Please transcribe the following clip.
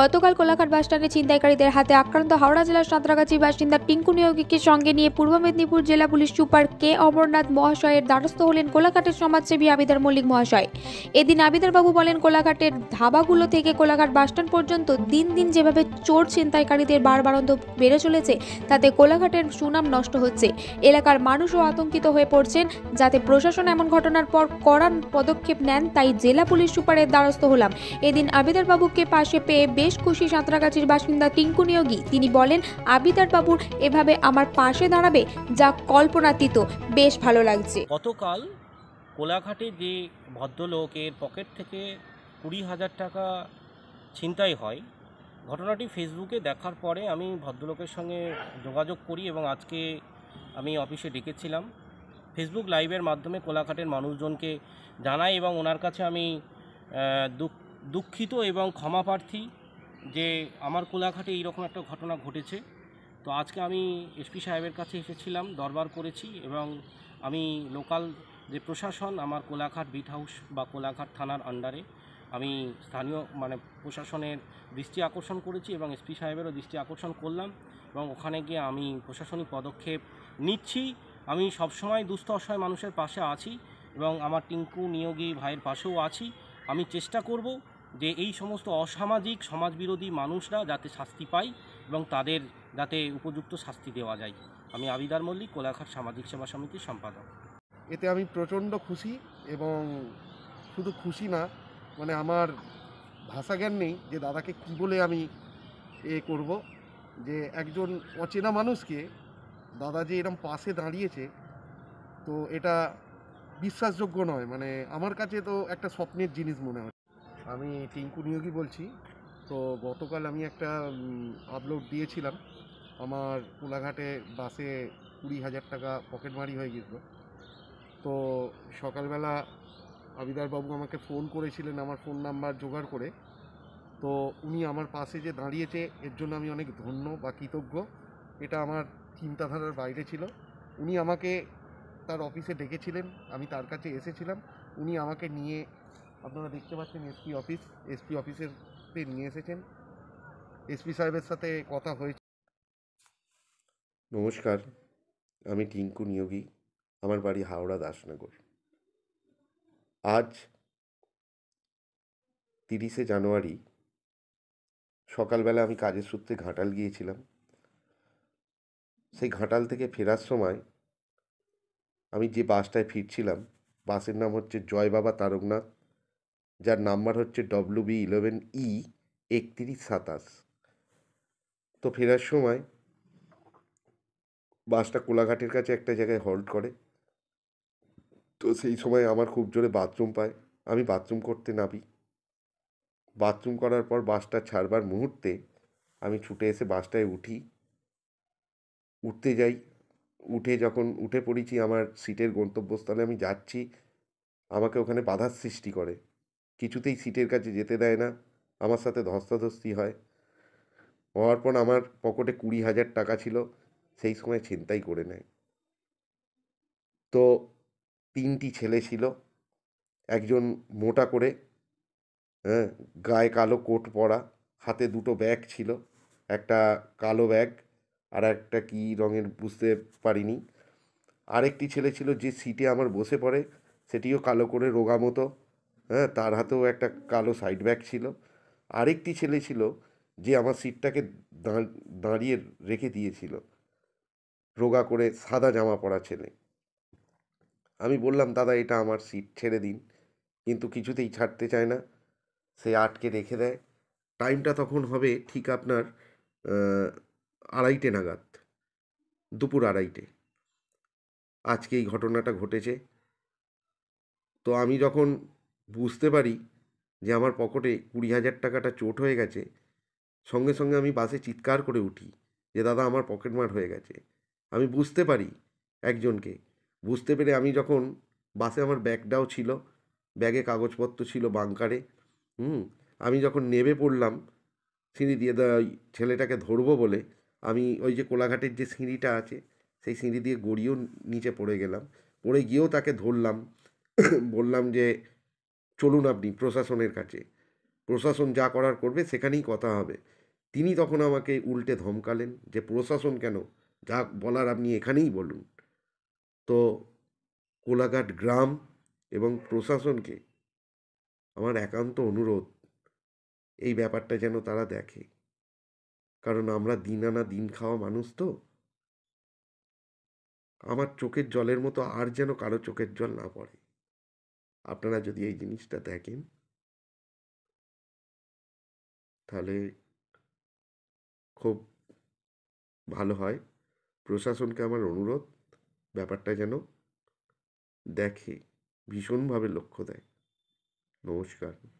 গতকাল কোলাঘাট বাসস্ট্যান্ডে ছিনতাইকারীদের হাতে আক্রান্ত হাওড়া জেলার সাঁতরাগাছি বাসিন্দা টিঙ্কু নিয়োগীকে সঙ্গে নিয়ে পূর্ব মেদিনীপুর জেলা পুলিশ সুপার কে অমরনাথ মহাশয়ের দ্বারস্থ হলেন কোলাঘাটের সমাজসেবী আবিদার মল্লিক মহাশয় এদিন আবিদারবাবু বলেন কোলাঘাটের ধাবাগুলো থেকে কোলাঘাট বাসস্ট্যান্ড পর্যন্ত দিন দিন যেভাবে চোর ছিনতাইকারীদের বারবারন্ত বেড়ে চলেছে তাতে কোলাঘাটের সুনাম নষ্ট হচ্ছে এলাকার মানুষও আতঙ্কিত হয়ে পড়ছেন যাতে প্রশাসন এমন ঘটনার পর কড়া পদক্ষেপ নেন তাই জেলা পুলিশ সুপারের দ্বারস্থ হলাম এদিন আবিদারবাবুকে পাশে পেয়ে বেশ খুশি সাঁতরাগাছির বাসিন্দা টিঙ্কু নিয়োগী তিনি বলেন আবিদার বাবুর এভাবে আমার পাশে দাঁড়াবে যা কল্পনাতীত বেশ ভালো লাগছে গতকাল কোলাঘাটে যে ভদ্রলোকের পকেট থেকে কুড়ি হাজার টাকা ছিনতাই হয় ঘটনাটি ফেসবুকে দেখার পরে আমি ভদ্রলোকের সঙ্গে যোগাযোগ করি এবং আজকে আমি অফিসে ডেকেছিলাম ফেসবুক লাইভের মাধ্যমে কোলাঘাটের মানুষজনকে জানাই এবং ওনার কাছে আমি দুঃখিত এবং ক্ষমাপ্রার্থী যে আমার কোলাঘাটে এইরকম একটা ঘটনা ঘটেছে তো আজকে আমি এসপি সাহেবের কাছে এসেছিলাম দরবার করেছি এবং আমি লোকাল যে প্রশাসন আমার কোলাঘাট বিট হাউস বা কোলাঘাট থানার আন্ডারে আমি স্থানীয় মানে প্রশাসনের দৃষ্টি আকর্ষণ করেছি এবং এসপি সাহেবেরও দৃষ্টি আকর্ষণ করলাম এবং ওখানে গিয়ে আমি প্রশাসনিক পদক্ষেপ নিচ্ছি আমি সবসময় দুস্থ অসহায় মানুষের পাশে আছি এবং আমার টিঙ্কু নিয়োগী ভাইয়ের পাশেও আছি আমি চেষ্টা করব যে এই সমস্ত অসামাজিক সমাজবিরোধী মানুষরা যাতে শাস্তি পায় এবং তাদের যাতে উপযুক্ত শাস্তি দেওয়া যায় আমি আবিদার মল্লিক কোলাঘাট সামাজিক সেবা সমিতির সম্পাদক এতে আমি প্রচণ্ড খুশি এবং শুধু খুশি না মানে আমার ভাষা জ্ঞান নেই যে দাদাকে কী বলে আমি এ করব যে একজন অচেনা মানুষকে দাদা যে এরম পাশে দাঁড়িয়েছে তো এটা বিশ্বাসযোগ্য নয় মানে আমার কাছে তো একটা স্বপ্নের জিনিস মনে হয় আমি টিঙ্কু নিয়োগী বলছি তো গতকাল আমি একটা আপলোড দিয়েছিলাম আমার কোলাঘাটে বাসে কুড়ি হাজার টাকা পকেট মারি হয়ে গেছিল তো সকালবেলা আবিদারবাবু আমাকে ফোন করেছিলেন আমার ফোন নাম্বার জোগাড় করে তো উনি আমার পাশে যে দাঁড়িয়েছে এর জন্য আমি অনেক ধন্য বা কৃতজ্ঞ এটা আমার চিন্তাধারার বাইরে ছিল উনি আমাকে তার অফিসে ডেকেছিলেন আমি তার কাছে এসেছিলাম উনি আমাকে নিয়ে আপনারা দেখতে পাচ্ছেন এসপি অফিস এসপি অফিসের নিয়ে এসেছেন এসপি সাহেবের সাথে কথা হয়েছে নমস্কার আমি টিঙ্কু নিয়োগী আমার বাড়ি হাওড়া দাসনগর আজ তিরিশে জানুয়ারি সকালবেলা আমি কাজের সূত্রে ঘাটাল গিয়েছিলাম সেই ঘাটাল থেকে ফেরার সময় আমি যে বাসটায় ফিরছিলাম বাসের নাম হচ্ছে জয় বাবা তারকনাথ যার নাম্বার হচ্ছে ডব্লিউ বি ইলেভেন ই একত্রিশ সাতাশ তো ফেরার সময় বাসটা কোলাঘাটের কাছে একটা জায়গায় হল্ট করে তো সেই সময় আমার খুব জোরে বাথরুম পায় আমি বাথরুম করতে নামি বাথরুম করার পর বাসটা ছাড়বার মুহূর্তে আমি ছুটে এসে বাসটায় উঠি উঠতে যাই উঠে যখন উঠে পড়েছি আমার সিটের গন্তব্যস্থলে আমি যাচ্ছি আমাকে ওখানে বাধার সৃষ্টি করে কিছুতেই সিটের কাছে যেতে দেয় না আমার সাথে ধস্তাধস্তি হয় হওয়ার পর আমার পকেটে কুড়ি হাজার টাকা ছিল সেই সময় ছিনতাই করে নেয় তো তিনটি ছেলে ছিল একজন মোটা করে হ্যাঁ গায়ে কালো কোট পরা হাতে দুটো ব্যাগ ছিল একটা কালো ব্যাগ আর একটা কি রঙের বুঝতে পারিনি আরেকটি ছেলে ছিল যে সিটে আমার বসে পড়ে সেটিও কালো করে রোগা মতো হ্যাঁ তার হাতেও একটা কালো সাইড ব্যাগ ছিল আরেকটি ছেলে ছিল যে আমার সিটটাকে দাঁড়িয়ে রেখে দিয়েছিল রোগা করে সাদা জামা পরা ছেলে আমি বললাম দাদা এটা আমার সিট ছেড়ে দিন কিন্তু কিছুতেই ছাড়তে চায় না সে আটকে রেখে দেয় টাইমটা তখন হবে ঠিক আপনার আড়াইটে নাগাদ দুপুর আড়াইটে আজকে এই ঘটনাটা ঘটেছে তো আমি যখন বুঝতে পারি যে আমার পকেটে কুড়ি হাজার টাকাটা চোট হয়ে গেছে সঙ্গে সঙ্গে আমি বাসে চিৎকার করে উঠি যে দাদা আমার পকেট মার হয়ে গেছে আমি বুঝতে পারি একজনকে বুঝতে পেরে আমি যখন বাসে আমার ব্যাগটাও ছিল ব্যাগে কাগজপত্র ছিল বাংকারে হুম আমি যখন নেবে পড়লাম সিঁড়ি দিয়ে ওই ছেলেটাকে ধরবো বলে আমি ওই যে কোলাঘাটের যে সিঁড়িটা আছে সেই সিঁড়ি দিয়ে গড়িয়েও নিচে পড়ে গেলাম পড়ে গিয়েও তাকে ধরলাম বললাম যে চলুন আপনি প্রশাসনের কাছে প্রশাসন যা করার করবে সেখানেই কথা হবে তিনি তখন আমাকে উল্টে ধমকালেন যে প্রশাসন কেন যা বলার আপনি এখানেই বলুন তো কোলাঘাট গ্রাম এবং প্রশাসনকে আমার একান্ত অনুরোধ এই ব্যাপারটা যেন তারা দেখে কারণ আমরা দিন আনা দিন খাওয়া মানুষ তো আমার চোখের জলের মতো আর যেন কারো চোখের জল না পড়ে আপনারা যদি এই জিনিসটা দেখেন তাহলে খুব ভালো হয় প্রশাসনকে আমার অনুরোধ ব্যাপারটা যেন দেখে ভীষণভাবে লক্ষ্য দেয় নমস্কার